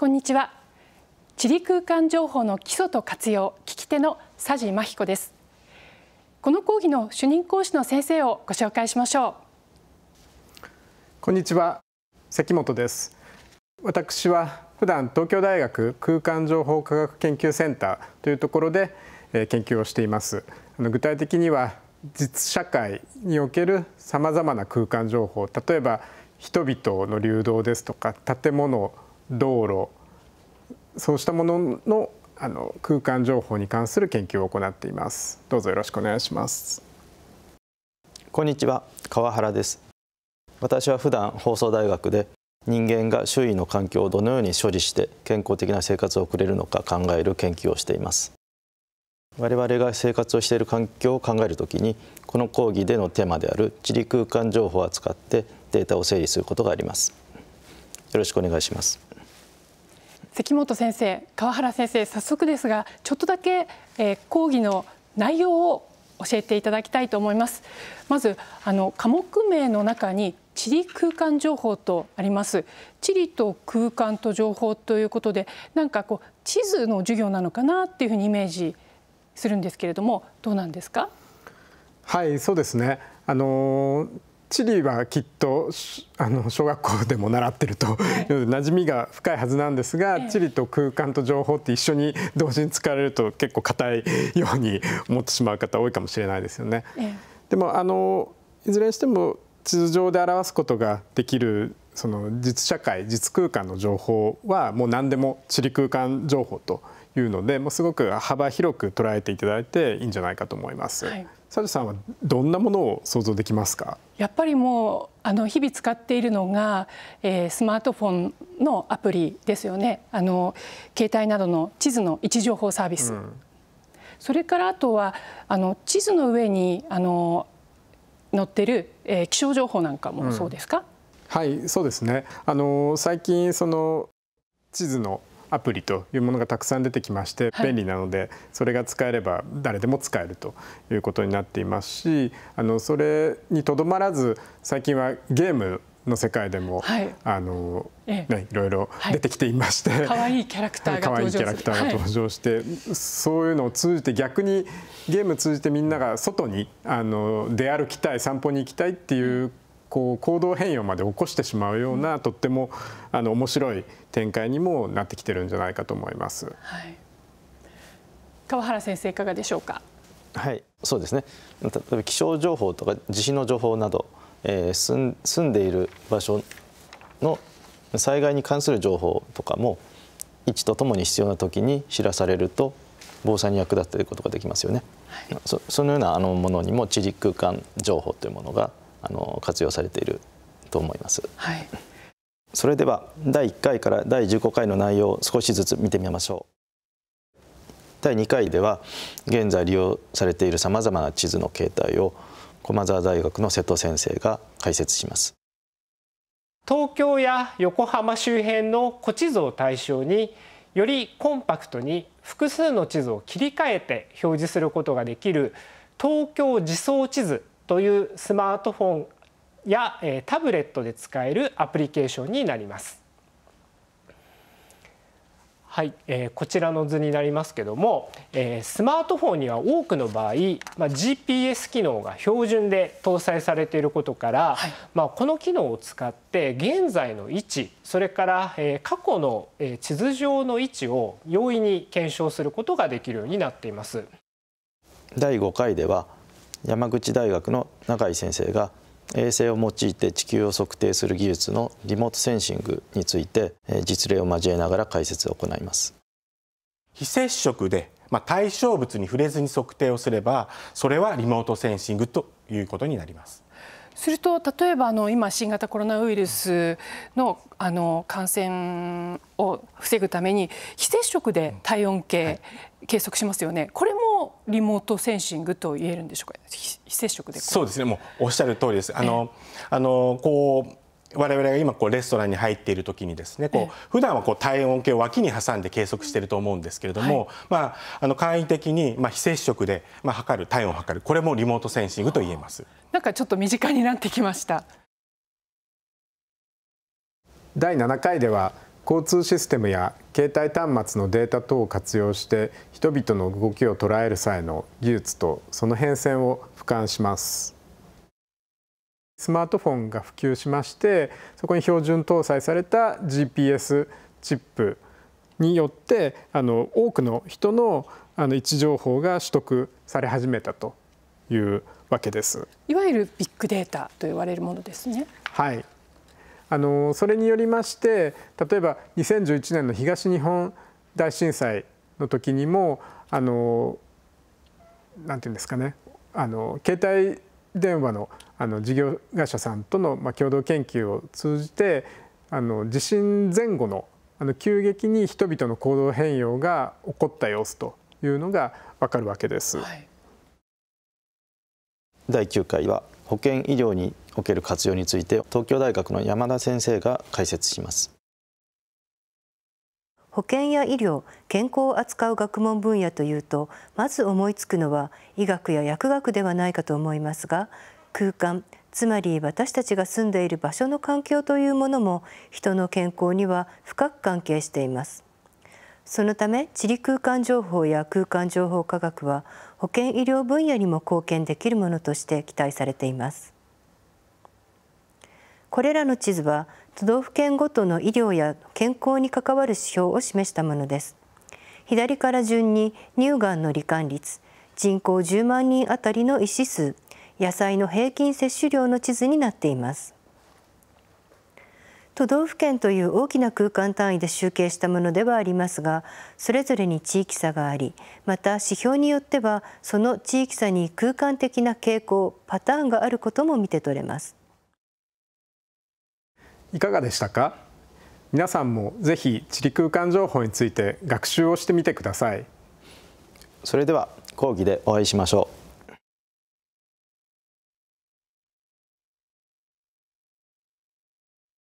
こんにちは地理空間情報の基礎と活用聞き手の佐治真彦ですこの講義の主任講師の先生をご紹介しましょうこんにちは関本です私は普段東京大学空間情報科学研究センターというところで研究をしていますあの具体的には実社会におけるさまざまな空間情報例えば人々の流動ですとか建物道路そうしたもののあの空間情報に関する研究を行っていますどうぞよろしくお願いしますこんにちは川原です私は普段放送大学で人間が周囲の環境をどのように処理して健康的な生活を送れるのか考える研究をしています我々が生活をしている環境を考えるときにこの講義でのテーマである地理空間情報を扱ってデータを整理することがありますよろしくお願いします関本先生川原先生早速ですがちょっとだけ、えー、講義の内容を教えていただきたいと思いますまずあの科目名の中に地理空間情報とあります地理と空間と情報ということでなんかこう地図の授業なのかなっていうふうにイメージするんですけれどもどうなんですかはいそうですねあの地理はきっとあの小学校でも習ってると、ええ、馴染みが深いはずなんですが、ええ、地理と空間と情報って一緒に同時に使われると結構硬いように思ってしまう方多いかもしれないですよね。え、でもあのいずれにしても地図上で表すことができるその実社会実空間の情報はもう何でも地理空間情報と。いうのでもうすごく幅広く捉えていただいていいんじゃないかと思います。はいサルさんはどんなものを想像できますかやっぱりもうあの日々使っているのが、えー、スマートフォンのアプリですよねあの携帯などの地図の位置情報サービス、うん、それからあとはあの地図の上にあの載ってる、えー、気象情報なんかもそうですか、うん、はいそうですねあの最近その地図のアプリというものがたくさん出てきまして便利なのでそれが使えれば誰でも使えるということになっていますしあのそれにとどまらず最近はゲームの世界でも、はい、あの、ええ、ね、いろいろ出てきていまして、可、は、愛、い、いキャラクターが登場登場して、はい、そういうのを通じて逆にゲーム通じてみんなが外にあの出歩きたい散歩に行きたいっていうこう行動変容まで起こしてしまうような、とってもあの面白い展開にもなってきてるんじゃないかと思います。はい、川原先生いかがでしょうか。はい、そうですね。例えば気象情報とか地震の情報など、えー、住ん住んでいる場所の災害に関する情報とかも位置とともに必要な時に知らされると防災に役立てることができますよね。はい、そそのようなあのものにも地理空間情報というものがあの活用されていると思います。はい、それでは第1回から第15回の内容を少しずつ見てみましょう。第2回では現在利用されているさまざまな地図の形態を駒澤大学の瀬戸先生が解説します東京や横浜周辺の古地図を対象によりコンパクトに複数の地図を切り替えて表示することができる東京自走地図というスマートフォンやタブレットで使えるアプリケーションになります。はい、えー、こちらの図になりますけども、えー、スマートフォンには多くの場合、まあ、GPS 機能が標準で搭載されていることから、はい、まあ、この機能を使って現在の位置それから、えー、過去の地図上の位置を容易に検証することができるようになっています。第5回では山口大学の永井先生が衛星を用いて地球を測定する技術のリモートセンシングについて実例を交えながら解説を行います非接触で、ま対象物に触れずに測定をすればそれはリモートセンシングということになりますすると例えばあの今新型コロナウイルスのあの感染を防ぐために非接触で体温計計測しますよね、これもリモートセンシングと言えるんでしょうか非接触でそうですねもうおっしゃる通りですあのあのこう我々が今こうレストランに入っている時にですねこう普段はこう体温計を脇に挟んで計測していると思うんですけれども、まあ、あの簡易的に、まあ、非接触で、まあ、測る体温を測るこれもリモートセンシングと言えますなんかちょっと身近になってきました第7回では交通システムや携帯端末のデータ等を活用して人々の動きを捉える際の技術とその変遷を俯瞰しますスマートフォンが普及しましてそこに標準搭載された GPS チップによってあの多くの人のあの位置情報が取得され始めたというわけです。いわゆるビッグデータと言われるものですね。はい、あのそれによりまして例えば2011年の東日本大震災の時にもあのなんていうんですかねあの携帯電話のあの事業会社さんとの、まあ、共同研究を通じてあの地震前後のあの急激に人々の行動変容が起こった様子というのが分かるわけです。はい、第9回は保険医療における活用について東京大学の山田先生が解説します保健や医療健康を扱う学問分野というとまず思いつくのは医学や薬学ではないかと思いますが空間つまり私たちが住んでいる場所の環境というものも人の健康には深く関係していますそのため地理空間情報や空間情報科学は保健医療分野にも貢献できるものとして期待されていますこれらの地図は都道府県ごとの医療や健康に関わる指標を示したものです左から順に乳がんの罹患率人口10万人あたりの医師数野菜の平均摂取量の地図になっています都道府県という大きな空間単位で集計したものではありますがそれぞれに地域差がありまた指標によってはその地域差に空間的な傾向パターンがあることも見て取れますいかがでしたか皆さんもぜひ地理空間情報について学習をしてみてくださいそれでは講義でお会いしましょう